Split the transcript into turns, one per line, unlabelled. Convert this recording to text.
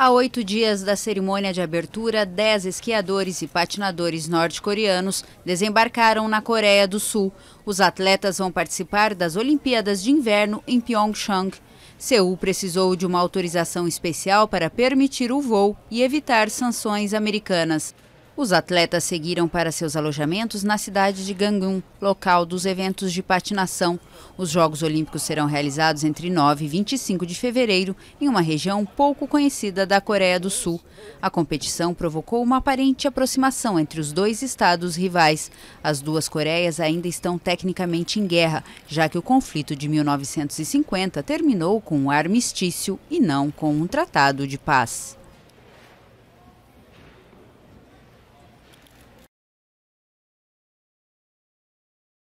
Há oito dias da cerimônia de abertura, dez esquiadores e patinadores norte-coreanos desembarcaram na Coreia do Sul. Os atletas vão participar das Olimpíadas de Inverno em Pyeongchang. Seul precisou de uma autorização especial para permitir o voo e evitar sanções americanas. Os atletas seguiram para seus alojamentos na cidade de Gangwon, local dos eventos de patinação. Os Jogos Olímpicos serão realizados entre 9 e 25 de fevereiro, em uma região pouco conhecida da Coreia do Sul. A competição provocou uma aparente aproximação entre os dois estados rivais. As duas Coreias ainda estão tecnicamente em guerra, já que o conflito de 1950 terminou com um armistício e não com um tratado de paz.